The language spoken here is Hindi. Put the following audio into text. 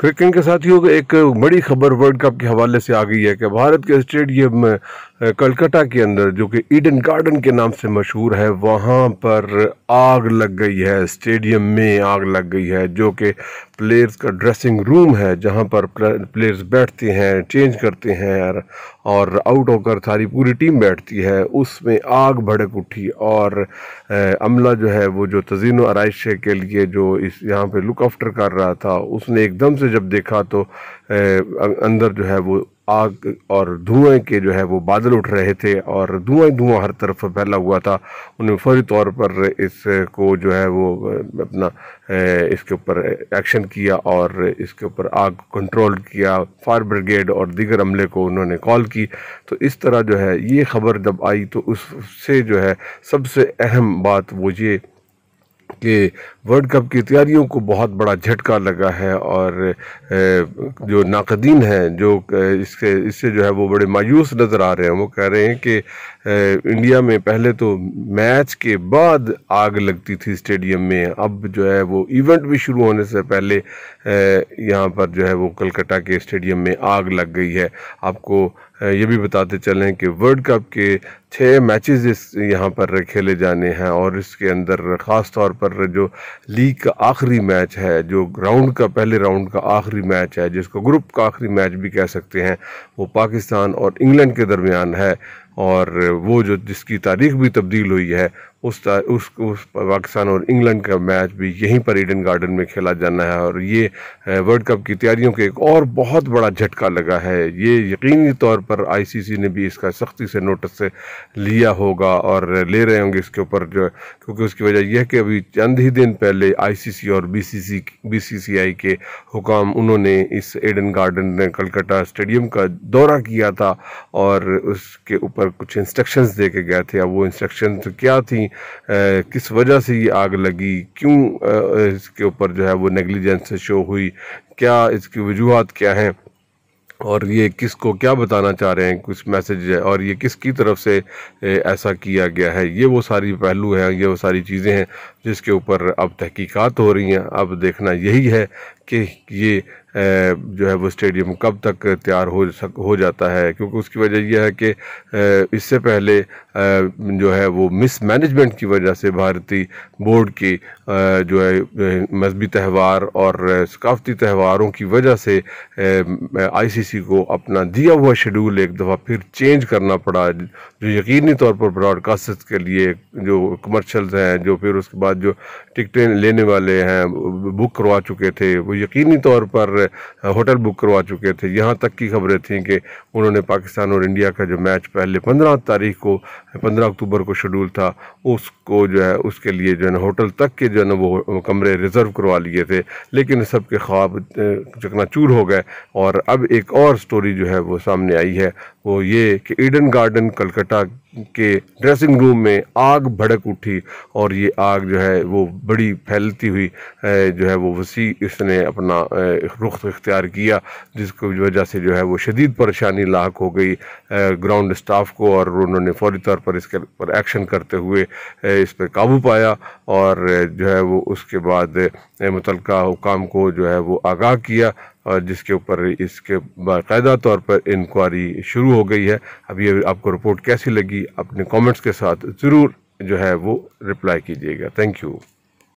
क्रिकेट के साथियों एक बड़ी खबर वर्ल्ड कप के हवाले से आ गई है कि भारत के स्टेडियम कलकत्ता के अंदर जो कि ईडन गार्डन के नाम से मशहूर है वहाँ पर आग लग गई है स्टेडियम में आग लग गई है जो कि प्लेयर्स का ड्रेसिंग रूम है जहाँ पर प्लेयर्स बैठते हैं चेंज करते हैं और आउट होकर सारी पूरी टीम बैठती है उसमें आग भड़क उठी और अमला जो है वो जो तजीन आरइश के लिए जो इस यहाँ पर लुक आफ्टर कर रहा था उसने एकदम से से जब देखा तो अं-, अंदर जो है वो आग और धुएं के जो है वो बादल उठ रहे थे और धुआं धुआं हर तरफ फैला हुआ था उन्हें फौरी तौर पर इसको जो है वो अपना इसके ऊपर एक्शन किया और इसके ऊपर आग कंट्रोल किया फायर ब्रिगेड और दीगर अमले को उन्होंने कॉल की तो इस तरह जो है ये खबर जब आई तो उससे जो है सबसे अहम बात वो ये कि वर्ल्ड कप की तैयारियों को बहुत बड़ा झटका लगा है और जो नाकदीन हैं जो इसके इससे जो है वो बड़े मायूस नज़र आ रहे हैं वो कह रहे हैं कि इंडिया में पहले तो मैच के बाद आग लगती थी स्टेडियम में अब जो है वो इवेंट भी शुरू होने से पहले यहाँ पर जो है वो कलकत्ता के स्टेडियम में आग लग गई है आपको ये भी बताते चलें कि वर्ल्ड कप के छः मैचेस इस यहाँ पर खेले जाने हैं और इसके अंदर ख़ास तौर पर जो लीग का आखिरी मैच है जो राउंड का पहले राउंड का आखिरी मैच है जिसको ग्रुप का आखिरी मैच भी कह सकते हैं वो पाकिस्तान और इंग्लैंड के दरमियान है और वो जो जिसकी तारीख भी तब्दील हुई है उस उस उस पाकिस्तान और इंग्लैंड का मैच भी यहीं पर ईडन गार्डन में खेला जाना है और ये वर्ल्ड कप की तैयारियों के एक और बहुत बड़ा झटका लगा है ये यकीनी तौर पर आईसीसी ने भी इसका सख्ती से नोटिस से लिया होगा और ले रहे होंगे इसके ऊपर जो क्योंकि उसकी वजह यह है कि अभी चंद ही दिन पहले आईसीसी और सी बीसीसीआई के हुकाम उन्होंने इस एडन गार्डन कलकत्ता स्टेडियम का दौरा किया था और उसके ऊपर कुछ इंस्ट्रक्शन दे के गए थे अब वो इंस्ट्रक्शन क्या थी किस वजह से ये आग लगी क्यों इसके ऊपर जो है वो नेगलिजेंस शो हुई क्या इसकी वजूहत क्या हैं और ये किस को क्या बताना चाह रहे हैं कुछ मैसेज है और ये किसकी तरफ से ऐसा किया गया है ये वो सारी पहलू हैं ये वो सारी चीज़ें हैं जिसके ऊपर अब तहकीकात हो रही हैं अब देखना यही है कि ये जो है वो स्टेडियम कब तक तैयार हो सक हो जाता है क्योंकि उसकी वजह यह है कि इससे पहले जो है वो मिसमैनेजमेंट की वजह से भारतीय बोर्ड की जो है मजहबी त्यौहार और सकाफती त्यौहारों की वजह से आईसीसी को अपना दिया हुआ शेड्यूल एक दफ़ा फिर चेंज करना पड़ा जो यकीनी तौर पर ब्रॉडकास्ट के लिए जो कमर्शल्स हैं जो फिर उसके बाद जो टिकटें लेने वाले हैं बुक करवा चुके थे वो यकीनी तौर पर होटल बुक करवा चुके थे यहाँ तक की खबरें थीं कि उन्होंने पाकिस्तान और इंडिया का जो मैच पहले पंद्रह तारीख को पंद्रह अक्टूबर को शेड्यूल था उसको जो है उसके लिए जो है ना होटल तक के जो है ना वो कमरे रिज़र्व करवा लिए थे लेकिन सबके ख्वाब चकनाचूर हो गए और अब एक और स्टोरी जो है वो सामने आई है वो ये कि ईडन गार्डन कलकत्ता के ड्रेसिंग रूम में आग भड़क उठी और ये आग जो है वो बड़ी फैलती हुई जो है वो वसी इसने अपना रुख इख्तियार किया जिसकी वजह से जो है वो शदीद परेशानी लाक हो गई ग्राउंड स्टाफ को और उन्होंने फौरी तौर पर इसके पर एक्शन करते हुए इस पर काबू पाया और जो है वो उसके बाद मुतल हुकाम को जो है वो आगाह किया और जिसके ऊपर इसके बाकायदा तौर पर इंक्वायरी शुरू हो गई है अभी आपको रिपोर्ट कैसी लगी अपने कमेंट्स के साथ ज़रूर जो है वो रिप्लाई कीजिएगा थैंक यू